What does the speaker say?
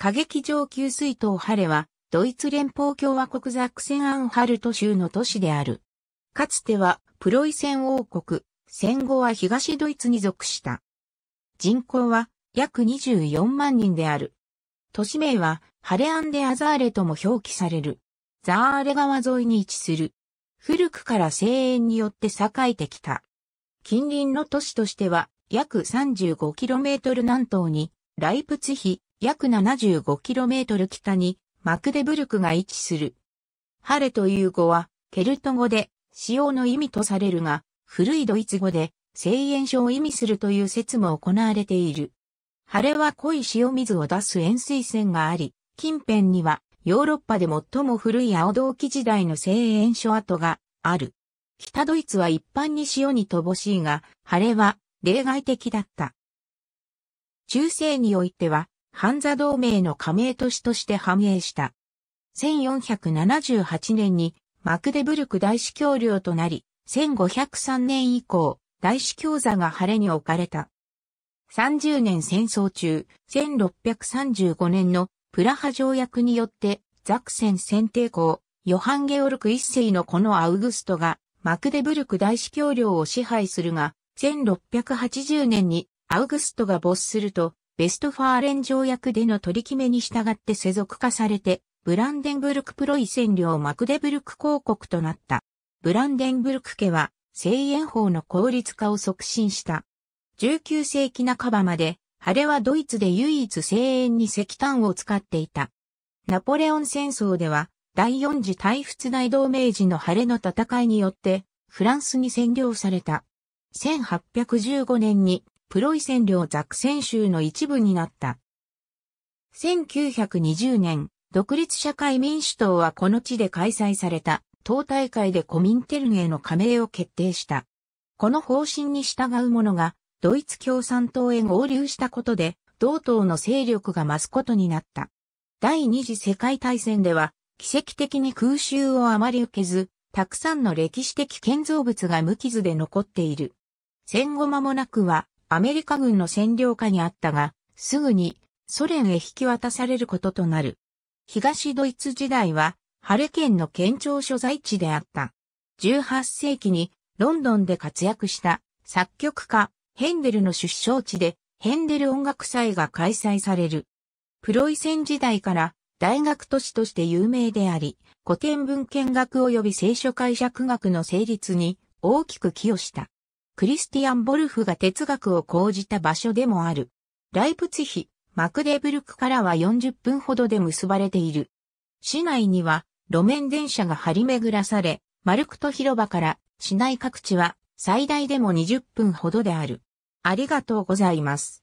過激上級水筒ハレは、ドイツ連邦共和国ザクセンアンハルト州の都市である。かつては、プロイセン王国、戦後は東ドイツに属した。人口は、約24万人である。都市名は、ハレアンデアザーレとも表記される。ザーレ川沿いに位置する。古くから声援によって栄えてきた。近隣の都市としては、約 35km 南東に、ライプツヒ、約 75km 北にマクデブルクが位置する。ハレという語は、ケルト語で、使用の意味とされるが、古いドイツ語で、声援所を意味するという説も行われている。ハレは濃い塩水を出す塩水泉があり、近辺には、ヨーロッパで最も古い青銅器時代の声援所跡がある。北ドイツは一般に塩に乏しいが、ハレは例外的だった。中世においては、ハンザ同盟の加盟都市として繁栄した。1478年にマクデブルク大司教領となり、1503年以降、大司教座が晴れに置かれた。30年戦争中、1635年のプラハ条約によってザクセン選定校、ヨハン・ゲオルク一世のこのアウグストがマクデブルク大司教領を支配するが、1680年にアウグストが没すると、ベストファーレン条約での取り決めに従って世俗化されて、ブランデンブルクプロイセン領マクデブルク公国となった。ブランデンブルク家は、制限法の効率化を促進した。19世紀半ばまで、ハレはドイツで唯一声援に石炭を使っていた。ナポレオン戦争では、第四次大仏大同盟時のハレの戦いによって、フランスに占領された。1815年にプロイセン領ザクセン州の一部になった。1920年、独立社会民主党はこの地で開催された党大会でコミンテルンへの加盟を決定した。この方針に従う者がドイツ共産党へ合流したことで、同党の勢力が増すことになった。第二次世界大戦では、奇跡的に空襲をあまり受けず、たくさんの歴史的建造物が無傷で残っている。戦後間もなくは、アメリカ軍の占領下にあったが、すぐにソ連へ引き渡されることとなる。東ドイツ時代は、ハレ県の県庁所在地であった。18世紀にロンドンで活躍した作曲家ヘンデルの出生地でヘンデル音楽祭が開催される。プロイセン時代から大学都市として有名であり、古典文献学及び聖書解釈学の成立に大きく寄与した。クリスティアン・ボルフが哲学を講じた場所でもある。ライプツヒ、マクデブルクからは40分ほどで結ばれている。市内には路面電車が張り巡らされ、マルクト広場から市内各地は最大でも20分ほどである。ありがとうございます。